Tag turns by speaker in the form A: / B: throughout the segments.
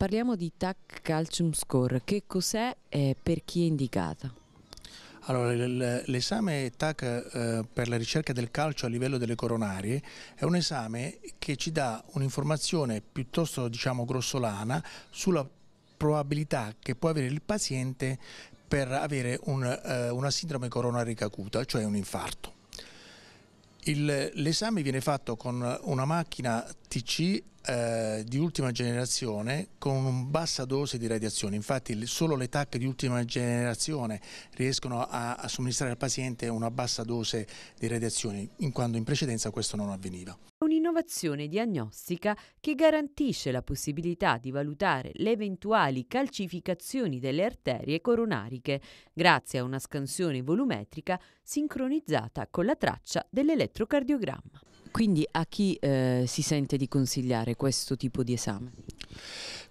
A: Parliamo di TAC Calcium Score, che cos'è e per chi è indicata?
B: Allora, l'esame TAC eh, per la ricerca del calcio a livello delle coronarie è un esame che ci dà un'informazione piuttosto diciamo, grossolana sulla probabilità che può avere il paziente per avere un, eh, una sindrome coronarica acuta, cioè un infarto l'esame viene fatto con una macchina TC eh, di ultima generazione con una bassa dose di radiazione, infatti solo le TAC di ultima generazione riescono a, a somministrare al paziente una bassa dose di radiazioni, in quanto in precedenza questo non avveniva
A: innovazione diagnostica che garantisce la possibilità di valutare le eventuali calcificazioni delle arterie coronariche grazie a una scansione volumetrica sincronizzata con la traccia dell'elettrocardiogramma.
B: Quindi a chi eh, si sente di consigliare questo tipo di esame?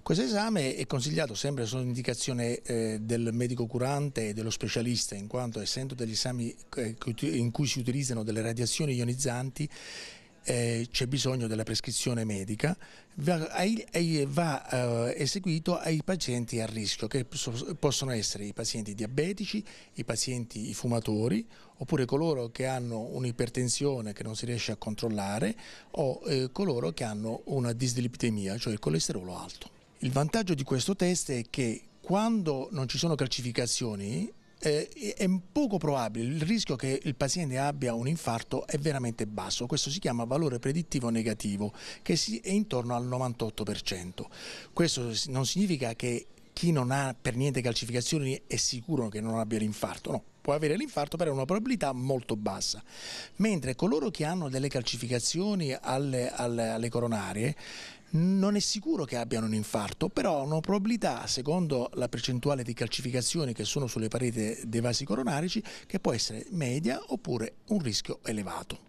B: Questo esame è consigliato sempre su indicazione eh, del medico curante e dello specialista, in quanto essendo degli esami eh, in cui si utilizzano delle radiazioni ionizzanti, eh, c'è bisogno della prescrizione medica, va, ai, va eh, eseguito ai pazienti a rischio, che possono essere i pazienti diabetici, i pazienti i fumatori, oppure coloro che hanno un'ipertensione che non si riesce a controllare o eh, coloro che hanno una dislipidemia, cioè il colesterolo alto. Il vantaggio di questo test è che quando non ci sono calcificazioni eh, è poco probabile, il rischio che il paziente abbia un infarto è veramente basso, questo si chiama valore predittivo negativo che è intorno al 98%. Questo non significa che chi non ha per niente calcificazioni è sicuro che non abbia l'infarto, no, può avere l'infarto però è una probabilità molto bassa, mentre coloro che hanno delle calcificazioni alle, alle, alle coronarie non è sicuro che abbiano un infarto, però hanno probabilità, secondo la percentuale di calcificazioni che sono sulle pareti dei vasi coronarici, che può essere media oppure un rischio elevato.